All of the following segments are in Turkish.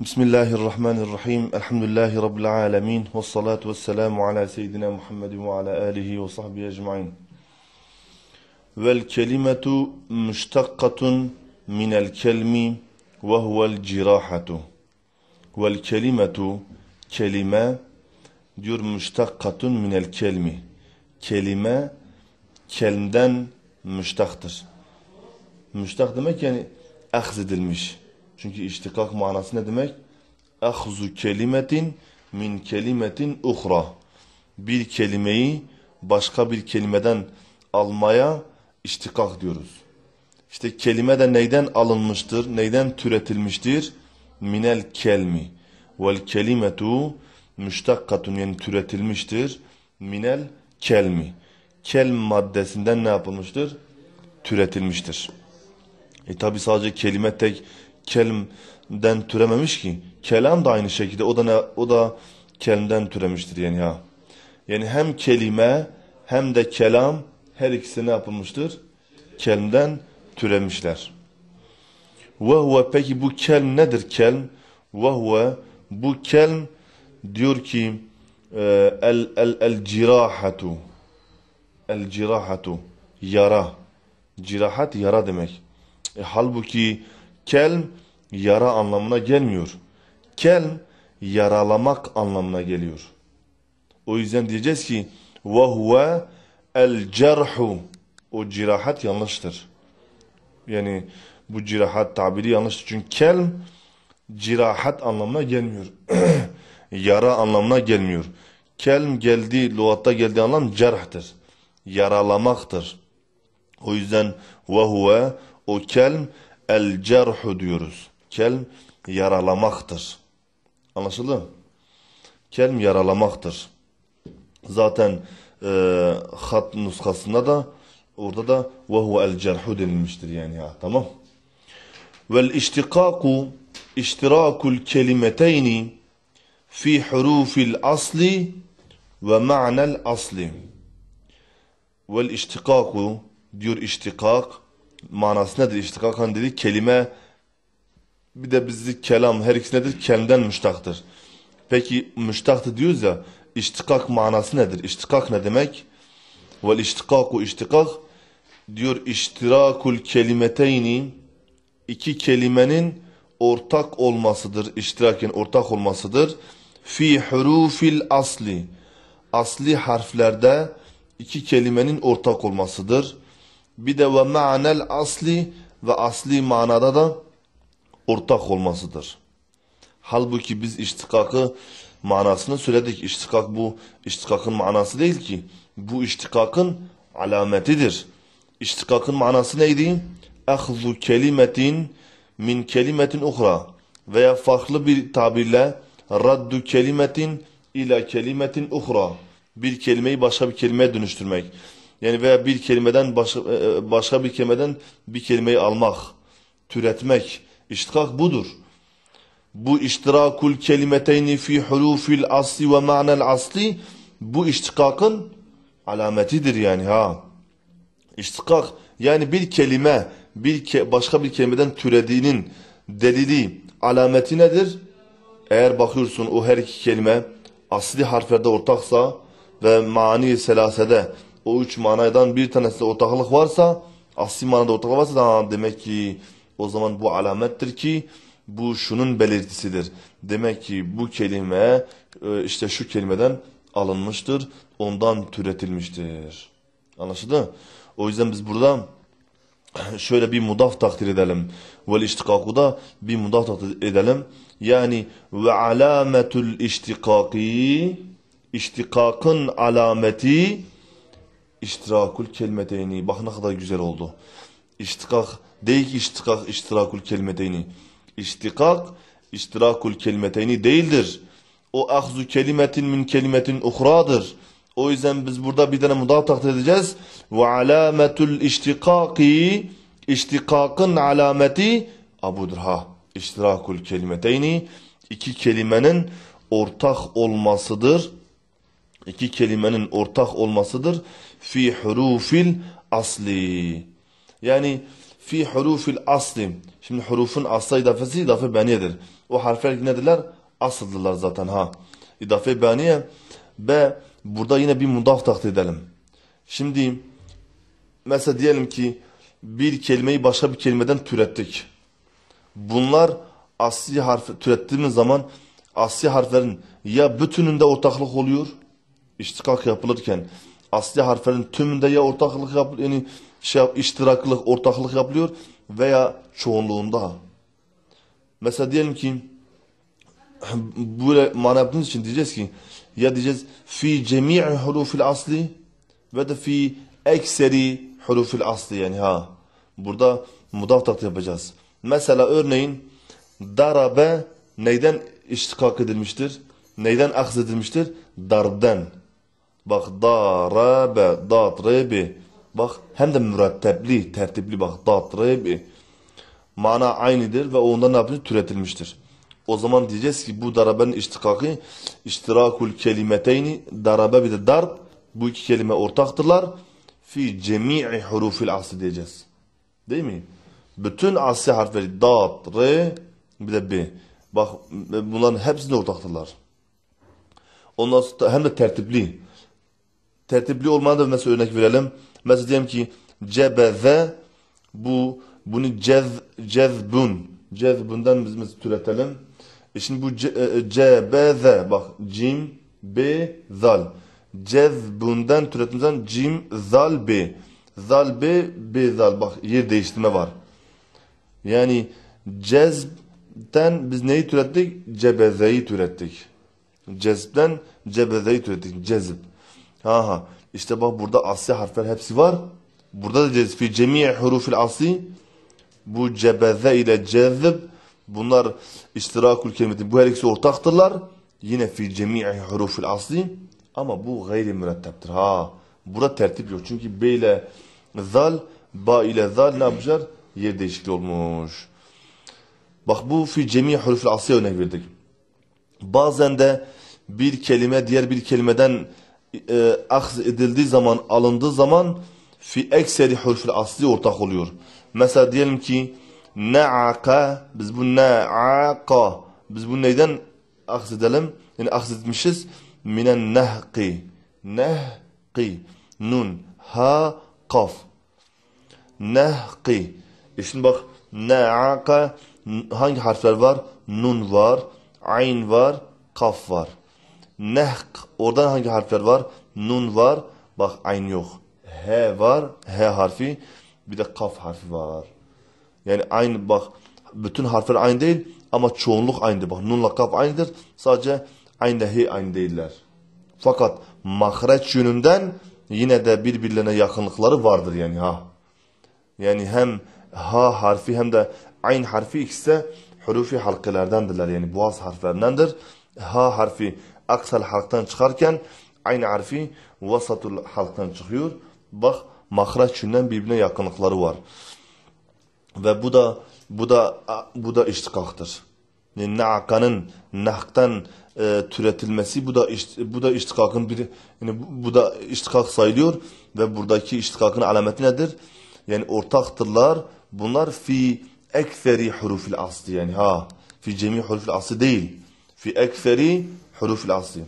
Bismillahirrahmanirrahim. Elhamdülillahi Rabbil alemin. Ve salatu ve selamu ala seyyidina Muhammedin ve ala alihi ve sahbihi ecmain. Vel kelimetu müştakkatun minel kelmi ve huvel cirahatu. Vel kelimetu kelime diyor müştakkatun minel kelmi. Kelime kelmden müştaktır. Müştak demek yani ahzedilmiş. edilmiş çünkü iştikak manası ne demek? Ehzu kelimetin min kelimetin uhra. Bir kelimeyi başka bir kelimeden almaya iştikak diyoruz. İşte kelime de neyden alınmıştır, neyden türetilmiştir? Minel kelmi. Vel kelimetu müştakkatun yani türetilmiştir. Minel kelmi. Kel maddesinden ne yapılmıştır? Türetilmiştir. E tabi sadece kelime tek kelimden türememiş ki. Kelam da aynı şekilde o da ne, o da kelimden türemiştir yani ya Yani hem kelime hem de kelam her ikisi ne yapılmıştır? Kelimden türemişler. Ve huve peki bu kelm nedir kelm? Ve huve bu kelm diyor ki e, el el el cirahatu el cirahatu yara cirahat yara demek. E, halbuki Kelm yara anlamına gelmiyor. Kelm yaralamak anlamına geliyor. O yüzden diyeceğiz ki ve huve el cerhu o cirahat yanlıştır. Yani bu cirahat tabiri yanlıştır. Çünkü kelm cirahat anlamına gelmiyor. yara anlamına gelmiyor. Kelm geldi, lügatta geldiği anlam cerhtir. Yaralamaktır. O yüzden ve huve o kelm el cerhu diyoruz. Kelm yaralamaktır. Anlaşıldı mı? Kelm yaralamaktır. Zaten e, hat nuskasında da orada da ve huve el cerhu denilmiştir yani ya tamam. Vel iştikaku iştirakul kelimeteyni fi hurufil asli ve ma'nel asli. Vel iştikaku diyor iştikak manası nedir? İştikak hani dedi kelime bir de bizi kelam her ikisi nedir? Kemden müştaktır. Peki müştaktı diyoruz ya iştikak manası nedir? İştikak ne demek? Vel iştikaku iştikak diyor iştirakul kelimeteyni iki kelimenin ortak olmasıdır. İştirakin ortak olmasıdır. Fi hurufil asli asli harflerde iki kelimenin ortak olmasıdır. Bir de ve ma'nel asli ve asli manada da ortak olmasıdır. Halbuki biz iştikakı manasını söyledik. İştikak bu iştikakın manası değil ki. Bu iştikakın alametidir. İştikakın manası neydi? Ahzu kelimetin min kelimetin uhra veya farklı bir tabirle raddu kelimetin ila kelimetin uhra bir kelimeyi başka bir kelimeye dönüştürmek. Yani veya bir kelimeden başka, e, e, başka bir kelimeden bir kelimeyi almak, türetmek. İştikak budur. Bu iştirakul kelimeteyni fi hurufil asli ve ma'nel asli bu iştikakın alametidir yani ha. İştikak yani bir kelime bir ke başka bir kelimeden türediğinin delili alameti nedir? Eğer bakıyorsun o her iki kelime asli harflerde ortaksa ve mani selasede o üç manadan bir tanesi ortaklık varsa, asli manada ortaklık varsa da demek ki o zaman bu alamettir ki bu şunun belirtisidir. Demek ki bu kelime e, işte şu kelimeden alınmıştır, ondan türetilmiştir. Anlaşıldı? O yüzden biz burada şöyle bir mudaf takdir edelim. Vel iştikaku da bir mudaf takdir edelim. Yani ve alametül iştikaki iştikakın alameti iştirakul kelmeteyni. Bak ne kadar güzel oldu. İştikak, değil ki iştikak iştirakul kelmeteyni. İştikak iştirakul kelmeteyni değildir. O ahzu kelimetin min kelimetin uhradır. O yüzden biz burada bir tane mudaf takdir edeceğiz. Ve alametul iştikaki iştikakın alameti abudur ha. İştirakul kelimeteyni iki kelimenin ortak olmasıdır iki kelimenin ortak olmasıdır. Fi hurufil asli. Yani fi hurufil asli. Şimdi hurufun asla idafesi idafe baniyedir. O harfler nedirler? Asıldılar zaten ha. İdafe baniye ve burada yine bir mudaf takdir edelim. Şimdi mesela diyelim ki bir kelimeyi başka bir kelimeden türettik. Bunlar asli harf türettiğimiz zaman asli harflerin ya bütününde ortaklık oluyor iştikak yapılırken asli harflerin tümünde ya ortaklık yap, yani şey iştiraklık, ortaklık yapılıyor veya çoğunluğunda. Mesela diyelim ki böyle mana yaptığımız için diyeceğiz ki ya diyeceğiz fi cemi'i hurufil asli ve de fi ekseri hurufil asli yani ha. Burada mudaf taklit yapacağız. Mesela örneğin darabe neyden iştikak edilmiştir? Neyden edilmiştir Darbden. Bak darabe, dadrebi. Bak hem de mürettebli, tertipli bak dadrebi. Mana aynıdır ve ondan ne yapmış? Türetilmiştir. O zaman diyeceğiz ki bu darabenin iştikakı iştirakul kelimeteyni darabe bir de darb. Bu iki kelime ortaktırlar. Fi cemi'i hurufil asli diyeceğiz. Değil mi? Bütün asli harfleri dat, re bir de b. Bak bunların hepsinde ortaktırlar. Ondan sonra hem de tertipli tertipli olmana da mesela örnek verelim. Mesela diyelim ki cebeze bu bunu cez cezbun cezbundan biz mesela türetelim. E şimdi bu e, e, cebeze bak cim b zal cezbundan türetmeden cim zal b zal b b zal bak yer değiştirme var. Yani cezbden biz neyi türettik? Cebezeyi türettik. Cezbden cebezeyi türettik. Cezb. Ha ha. İşte bak burada asli harfler hepsi var. Burada da cezb. Fi cemi'i hurufil asli. Bu cebeze ile cezb. Bunlar iştirakul kelimetin. Bu her ikisi ortaktırlar. Yine fi cemi'i hurufil asli. Ama bu gayri müretteptir. Ha. Burada tertip yok. Çünkü B ile zal, ba ile zal ne yapacak? Yer değişikliği olmuş. Bak bu fi cemi hurufil asli örnek verdik. Bazen de bir kelime diğer bir kelimeden e, akz edildiği zaman, alındığı zaman fi ekseri hurfil asli ortak oluyor. Mesela diyelim ki na'aka, biz bu na'aka, biz bu neyden akz edelim? Yani akz etmişiz. Minen nehqi, nehqi, nun, ha, kaf. Nehqi. E şimdi bak na'aka hangi harfler var? Nun var, ayn var, kaf var. Nehk. Oradan hangi harfler var? Nun var. Bak ayn yok. H var. H harfi. Bir de kaf harfi var. Yani aynı bak. Bütün harfler aynı değil ama çoğunluk aynıdır. Bak nunla kaf aynıdır. Sadece aynı he aynı değiller. Fakat mahreç yönünden yine de birbirlerine yakınlıkları vardır yani ha. Yani hem ha harfi hem de ayn harfi ikisi de hurufi halkalardandirler yani boğaz harflerindendir. Ha harfi aksal halktan çıkarken aynı harfi vasatul halktan çıkıyor. Bak mahraç yönünden birbirine yakınlıkları var. Ve bu da bu da bu da iştikaktır. Yani na'kanın nahktan e, türetilmesi bu da bu da iştikakın bir yani bu, bu da iştikak sayılıyor ve buradaki iştikakın alameti nedir? Yani ortaktırlar. Bunlar fi ekferi hurufil asli yani ha fi cemi hurufil asli değil. Fi ekferi Huruful asli.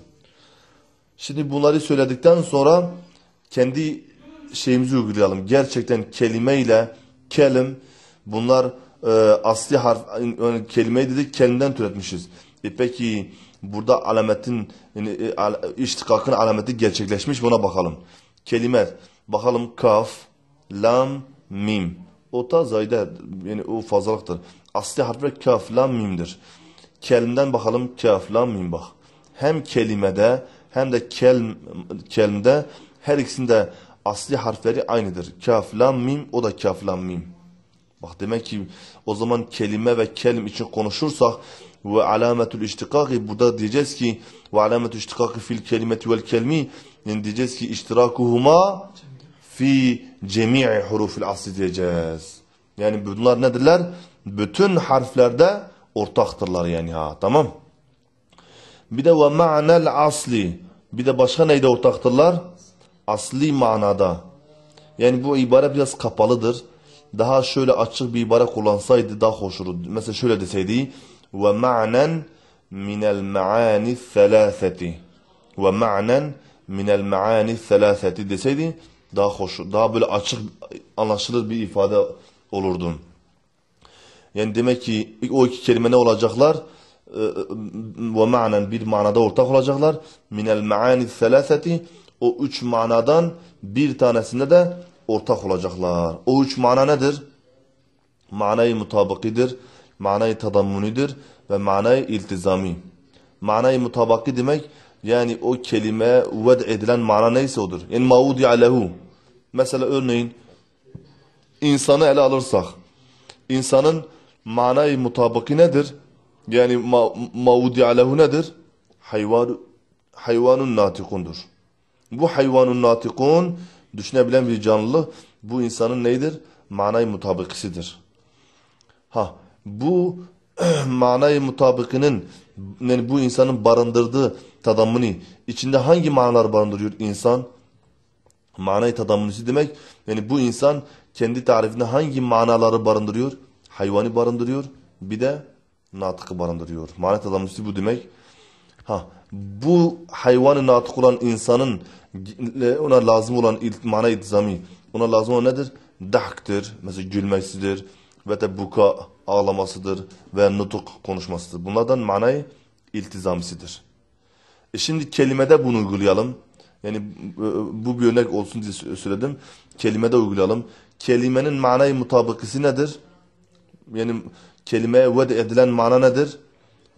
Şimdi bunları söyledikten sonra kendi şeyimizi uygulayalım. Gerçekten kelime ile kelim bunlar e, asli harf yani kelimeyi dedik kelimeden türetmişiz. E peki burada alametin yani, e, al, iştikakın alameti gerçekleşmiş buna bakalım. Kelime bakalım kaf, lam, mim. O ta zayda yani o fazlalıktır. Asli harfler kaf, lam, mimdir. Kelimden bakalım kaf, lam, mim bak hem kelimede hem de kelm, kelmde her ikisinde asli harfleri aynıdır. Kaf, lam, mim o da kaf, lam, mim. Bak demek ki o zaman kelime ve kelim için konuşursak ve alametül iştikaki burada diyeceğiz ki ve alametül iştikaki fil kelimeti vel kelmi yani diyeceğiz ki iştirakuhuma fi cemi'i hurufil asli diyeceğiz. Yani bunlar nedirler? Bütün harflerde ortaktırlar yani ha tamam bir de ve ma'nel asli. Bir de başka neyde ortaktırlar? Asli manada. Yani bu ibare biraz kapalıdır. Daha şöyle açık bir ibare kullansaydı daha hoş olurdu. Mesela şöyle deseydi. Ve ma'nen minel ma'ani thelâtheti. Ve ma'nen minel ma'ani thelâtheti deseydi daha hoş, daha böyle açık anlaşılır bir ifade olurdu. Yani demek ki o iki kelime ne olacaklar? ve manen bir manada ortak olacaklar. Minel maani selaseti o üç manadan bir tanesinde de ortak olacaklar. O üç mana nedir? Manayı mutabakidir, manayı tadammunidir ve manayı iltizami. Manayı mutabaki demek yani o kelime ved edilen mana neyse odur. Yani maudi alehu. Mesela örneğin insanı ele alırsak insanın manayı mutabaki nedir? Yani ma, ma lehu nedir? Hayvan, hayvanun natikundur. Bu hayvanun natikun düşünebilen bir canlı bu insanın neydir? Manayı mutabıkisidir. Ha bu manayı mutabıkının yani bu insanın barındırdığı tadamını içinde hangi manalar barındırıyor insan? Manayı tadammüsi demek yani bu insan kendi tarifinde hangi manaları barındırıyor? hayvanı barındırıyor. Bir de natıkı barındırıyor. Manet adam bu demek. Ha, bu hayvanı natık olan insanın e, ona lazım olan il, mana iltizami, ona lazım olan nedir? Dahktır, mesela gülmesidir. ve de buka ağlamasıdır ve nutuk konuşmasıdır. Bunlardan manayı iltizamisidir. E şimdi kelimede bunu uygulayalım. Yani e, bu bir örnek olsun diye söyledim. Kelimede uygulayalım. Kelimenin manayı mutabıkısı nedir? Yani kelimeye ved edilen mana nedir?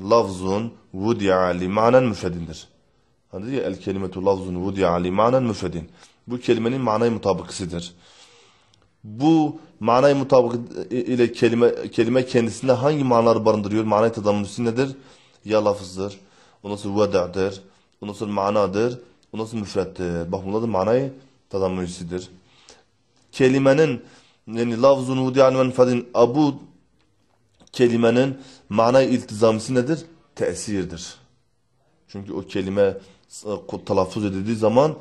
Lafzun vudi'a li manen müfredindir. Hani diyor el kelimetu lafzun vudi'a li manen Bu kelimenin manayı mutabıkısıdır. Bu manayı mutabık ile kelime, kelime kendisinde hangi manalar barındırıyor? Manayı tadamüsü nedir? Ya lafızdır, ondan sonra veda'dır, ondan sonra manadır, ondan sonra müfrettir. Bak bunlar da manayı tadamüsüdür. Kelimenin yani lafzun vudi'a li manen abu kelimenin mana iltizamisi nedir? Tesirdir. Çünkü o kelime e, telaffuz edildiği zaman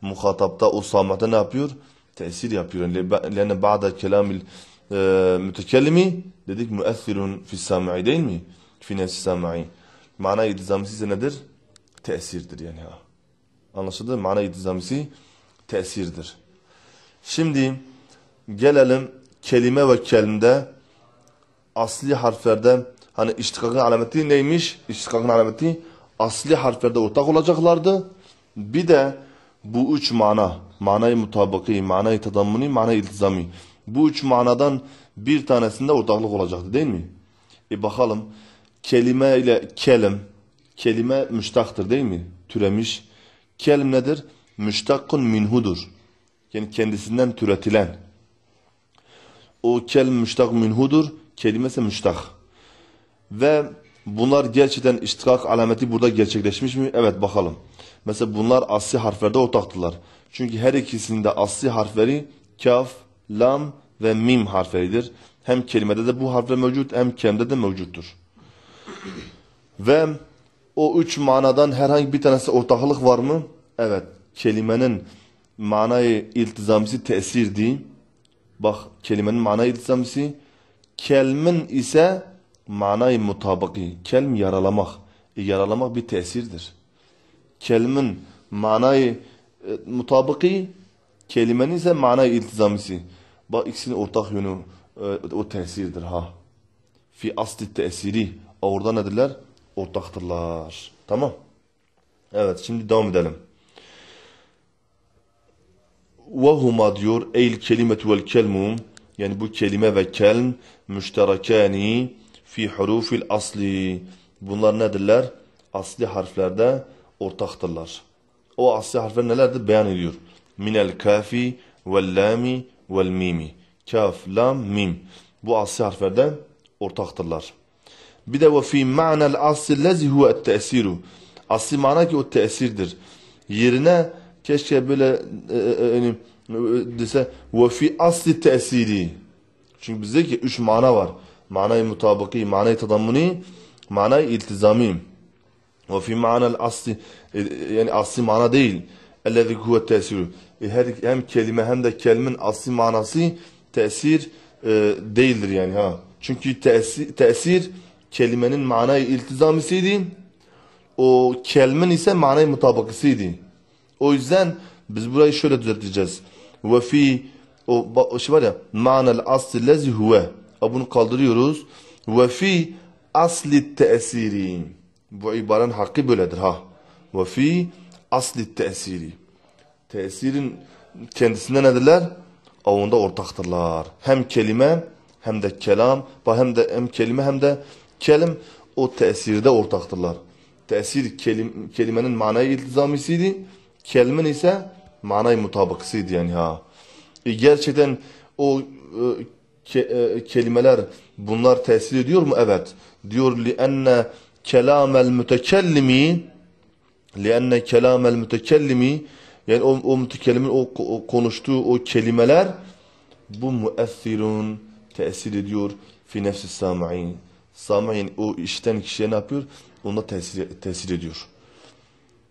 muhatapta o samata ne yapıyor? Tesir yapıyor. Lene ba'da kelamil e, mütekellimi dedik müessirun fi sami'i değil mi? Fi nefsi sami'i. Mana iltizamisi ise nedir? Tesirdir yani. Ha. Anlaşıldı? Mana iltizamisi tesirdir. Şimdi gelelim kelime ve kelimde asli harflerde hani iştikakın alameti neymiş? İştikakın alameti asli harflerde ortak olacaklardı. Bir de bu üç mana, manayı mutabakî, manayı tadammuni, manayı iltizami. Bu üç manadan bir tanesinde ortaklık olacaktı değil mi? E bakalım kelime ile kelim, kelime müştaktır değil mi? Türemiş. Kelim nedir? Müştakkun minhudur. Yani kendisinden türetilen. O kelim müştak minhudur kelimesi müştah Ve bunlar gerçekten iştikak alameti burada gerçekleşmiş mi? Evet bakalım. Mesela bunlar asli harflerde ortaktılar. Çünkü her ikisinde asli harfleri kaf, lam ve mim harfleridir. Hem kelimede de bu harfler mevcut hem kemde de mevcuttur. Ve o üç manadan herhangi bir tanesi ortaklık var mı? Evet. Kelimenin manayı iltizamisi tesirdi. Bak kelimenin manayı iltizamisi Kelmin ise manayı mutabaki. Kelm yaralamak. E, yaralamak bir tesirdir. Kelmin manayı e, mutabaki, kelimenin ise manayı iltizamisi. Bak ikisinin ortak yönü e, o tesirdir ha. Fi asli tesiri. Orada nedirler? Ortaktırlar. Tamam. Evet şimdi devam edelim. وَهُمَا diyor el kelimetu vel kelmum yani bu kelime ve kelm müşterekani fi hurufil asli. Bunlar nedirler? Asli harflerde ortaktırlar. O asli harfler nelerdir? Beyan ediyor. Minel kafi vel lami vel mimi. Kaf, lam, mim. Bu asli harflerde ortaktırlar. Bir de ve fi ma'nel asli lezi huve te'siru. Asli mana ki o tesirdir. Yerine keşke böyle e, e, e, dese ve fi asli tesiri. Çünkü bizdeki üç mana var. Manayı mutabaki, manayı tadammuni, manayı iltizami. Ve fi manal asli e, yani asli mana değil. Ellezî huve tesirü. E, her, hem kelime hem de kelimin asli manası tesir e, değildir yani ha. Çünkü tesir, tesir kelimenin manayı iltizamisiydi. O kelimin ise manayı mutabakısıydı. O yüzden biz burayı şöyle düzelteceğiz. Ve fi o, o şey var ya manel asli lezi huve. Bunu kaldırıyoruz. Ve fi asli tesiri. Bu ibarenin hakkı böyledir ha. Ve fi asli tesiri. Tesirin kendisinde nedirler? Avunda ortaktırlar. Hem kelime hem de kelam hem de hem kelime hem de kelim o tesirde ortaktırlar. Tesir kelim, kelimenin manaya iltizamisiydi. kelimen ise manay mutabıksıydı yani ha. E gerçekten o e, ke, e, kelimeler bunlar tesir ediyor mu? Evet. Diyor li enne kelamel mütekellimi li enne kelamel mütekellimi yani o, o mütekellimin o, o konuştuğu o kelimeler bu müessirun tesir ediyor fi nefsi sami'in. Sami'in o işten kişiye ne yapıyor? Onda tesir, tesir ediyor.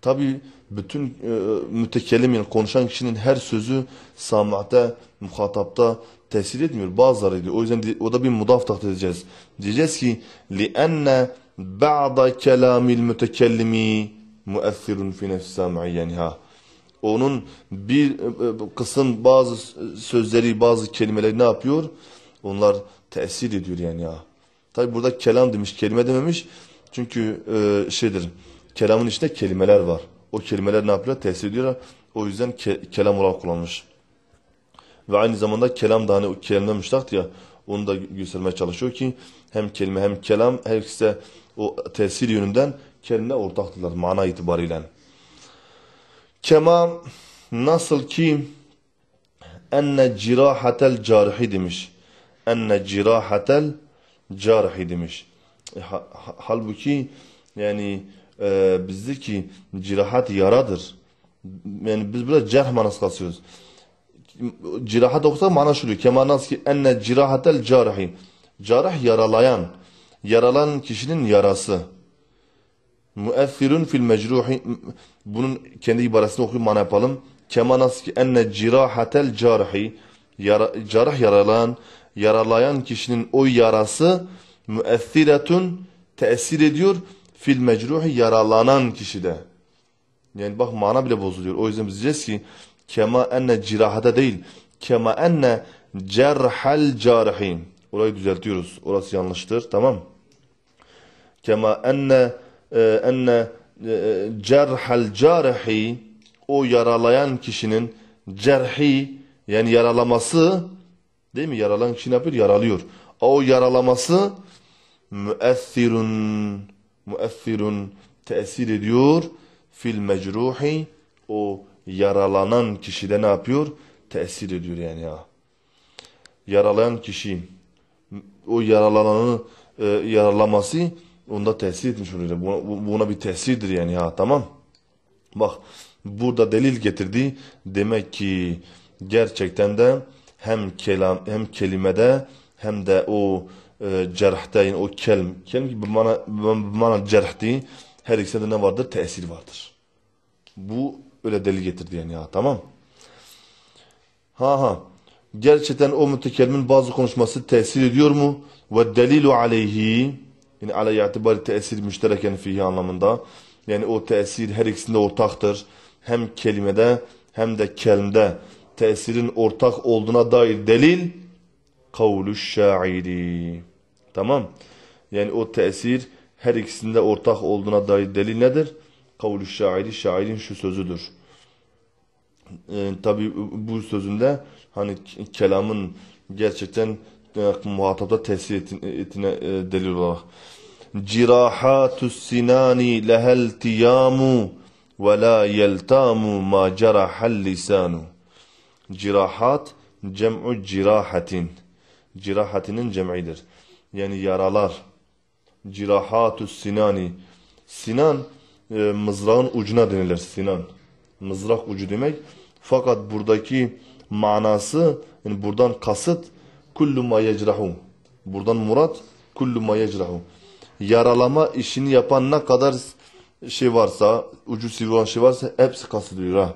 Tabi bütün e, mütekellem yani konuşan kişinin her sözü samata, muhatapta tesir etmiyor. Bazıları diyor. O yüzden o da bir mudaf takdir edeceğiz. Diyeceğiz ki لِأَنَّ بَعْضَ كَلَامِ الْمُتَكَلِّمِ مُؤَثِّرٌ فِي نَفْسِ سَامِعِيَنْهَا Onun bir e, e kısım bazı sözleri, bazı kelimeleri ne yapıyor? Onlar tesir ediyor yani ya. Tabi burada kelam demiş, kelime dememiş. Çünkü e, şeydir Kelamın içinde kelimeler var. O kelimeler ne yapıyor? Tesir ediyorlar. O yüzden ke kelam olarak kullanmış. Ve aynı zamanda kelam da hani o kelime müştakt ya onu da göstermeye çalışıyor ki hem kelime hem kelam her ikisi o tesir yönünden kelime ortaktırlar mana itibariyle. Kema nasıl ki enne cirahatel carihi demiş. Enne cirahatel carihi demiş. E, ha, halbuki yani e, bizdeki cirahat yaradır. Yani biz burada cerh manası kasıyoruz. Cirahat okusak mana şudur. Kema nas ki enne cirahatel carihi. Carih yaralayan, yaralan kişinin yarası. Müeffirun fil mecruhi. Bunun kendi ibaresini okuyup mana yapalım. Kema nas ki enne cirahatel carihi. Yara, carih yaralan, yaralayan kişinin o yarası müeffiretun tesir ediyor fil mecruhi yaralanan kişide. Yani bak mana bile bozuluyor. O yüzden biz diyeceğiz ki kema enne cirahada değil. Kema enne cerhel carihi. Orayı düzeltiyoruz. Orası yanlıştır. Tamam. Kema enne e, enne e, e carihi o yaralayan kişinin cerhi yani yaralaması değil mi? Yaralan kişi ne yapıyor? Yaralıyor. O yaralaması müessirun müeffirun tesir ediyor. Fil mecruhi o yaralanan kişide ne yapıyor? Tesir ediyor yani ya. Yaralayan kişi o yaralananı e, yaralaması onda tesir etmiş oluyor. Buna, buna bir tesirdir yani ya tamam. Bak burada delil getirdi. Demek ki gerçekten de hem kelam hem kelimede hem de o e, cerhteyn o kelm. Kelm ki bimana cerhti her ikisinde ne vardır? Tesir vardır. Bu öyle deli getirdi yani ya tamam. Ha ha. Gerçekten o mütekellimin bazı konuşması tesir ediyor mu? Ve delilu aleyhi yani aleyhi itibari tesir müştereken fihi anlamında. Yani o tesir her ikisinde ortaktır. Hem kelimede hem de kelimde tesirin ortak olduğuna dair delil kavlu şairi. Tamam. Yani o tesir her ikisinde ortak olduğuna dair delil nedir? Kavlu şairi, şairin şu sözüdür. E, ee, Tabi bu sözünde hani kelamın gerçekten e, muhatapta tesir etine e, delil olarak. Cirahatü sinani lehel tiyamu ve la yeltamu ma cerahel lisanu. Cirahat cem'u cirahatin. Cirahatinin cem'idir. Yani yaralar. Cirahatü sinani. Sinan e, mızrağın ucuna denilir. Sinan. Mızrak ucu demek. Fakat buradaki manası yani buradan kasıt kullu ma yecrahu. Buradan murat kullu ma yecrahu. Yaralama işini yapan ne kadar şey varsa, ucu sivri olan şey varsa hepsi kastediliyor ha.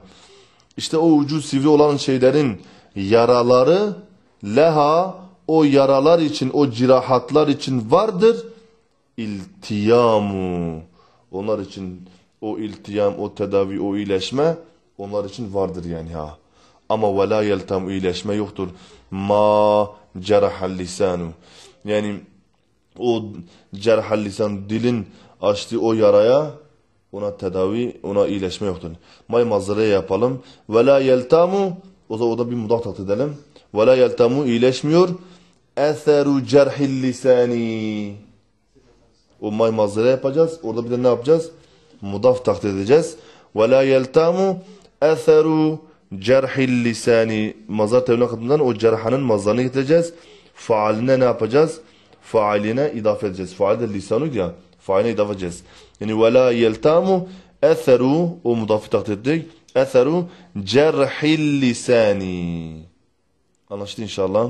İşte o ucu sivri olan şeylerin yaraları leha o yaralar için, o cirahatlar için vardır. İltiyamu. Onlar için o iltiyam, o tedavi, o iyileşme onlar için vardır yani ha. Ama ve la yeltam iyileşme yoktur. Ma cerahal lisanu. Yani o cerhal lisan dilin açtı o yaraya ona tedavi, ona iyileşme yoktur. May mazaraya yapalım. Ve la yeltamu. O da, o da bir mudah edelim. Ve la yeltamu iyileşmiyor. Eseru cerhil lisani. O may mazere yapacağız. Orada bir de ne yapacağız? Mudaf takdir edeceğiz. Ve la yeltamu eseru cerhil lisani. Mazar tevlin hakkından o cerhanın mazarını getireceğiz. Faaline ne yapacağız? Faaline idafe edeceğiz. Faal de lisanu ya. Faaline idafe edeceğiz. Yani ve la yeltamu eseru o mudafı takdir ettik. Eseru cerhil lisani. Anlaştı inşallah.